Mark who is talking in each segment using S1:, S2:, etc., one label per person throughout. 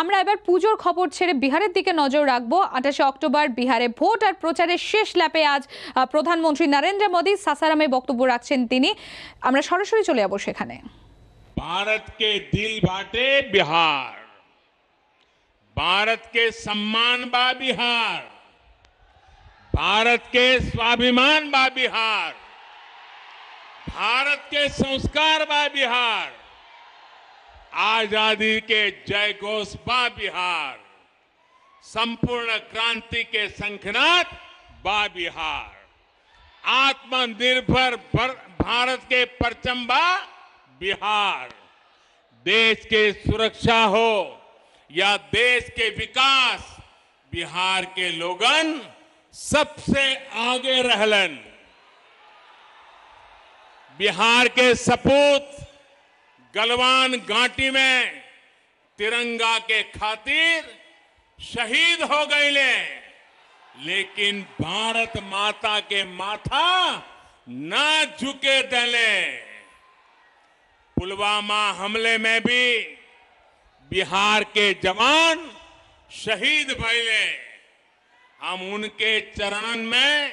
S1: আমরা এবার পুজোর খবর ছেড়ে বিহারের দিকে নজর রাখবো আঠাশে অক্টোবর বিহারে ভোট আর প্রচারের শেষ ল্যাপে আজ প্রধানমন্ত্রী নরেন্দ্র মোদী সাসারামে বক্তব্য রাখছেন তিনি আমরা সরাসরি চলে যাবো সেখানে ভারতকে দিল বাটে বিহার ভারতকে সম্মান বা বিহার ভারতকে স্বাভিমান বা বিহার ভারতকে সংস্কার বা বিহার आजादी के जय बा बिहार संपूर्ण क्रांति के शंखनाथ बा बिहार आत्मनिर्भर भारत के परचम बा बिहार देश के सुरक्षा हो या देश के विकास बिहार के लोगन सबसे आगे रहलन बिहार के सपूत गलवान घाटी में तिरंगा के खातिर शहीद हो गए ले लेकिन भारत माता के माथा ना झुके दले पुलवामा हमले में भी बिहार के जवान शहीद भैले हम उनके चरण में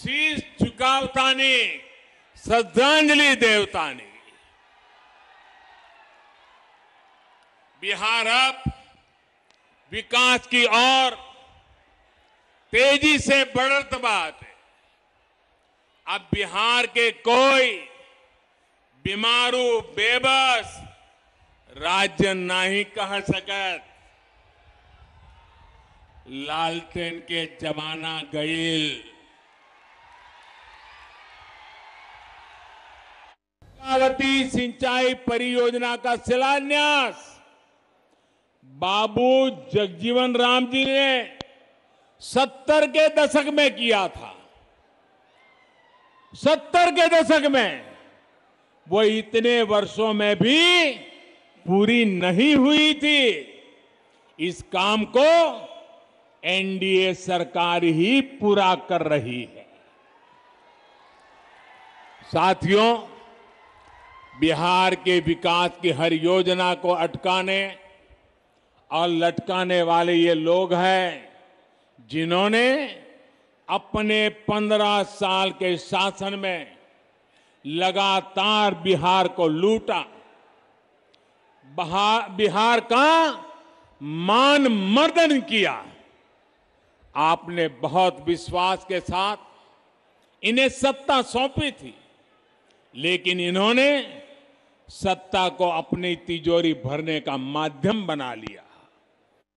S1: शीश झुकावतानी श्रद्धांजलि देवतानी बिहार अब विकास की ओर तेजी से बढ़त बात है अब बिहार के कोई बीमारू बेबस राज्य नहीं कह सकत लालटेन के जमाना गईल सिंचाई परियोजना का शिलान्यास बाबू जगजीवन राम जी ने सत्तर के दशक में किया था सत्तर के दशक में वो इतने वर्षों में भी पूरी नहीं हुई थी इस काम को एनडीए सरकार ही पूरा कर रही है साथियों बिहार के विकास की हर योजना को अटकाने और लटकाने वाले ये लोग हैं जिन्होंने अपने पंद्रह साल के शासन में लगातार बिहार को लूटा बिहार का मान मर्दन किया आपने बहुत विश्वास के साथ इन्हें सत्ता सौंपी थी लेकिन इन्होंने सत्ता को अपनी तिजोरी भरने का माध्यम बना लिया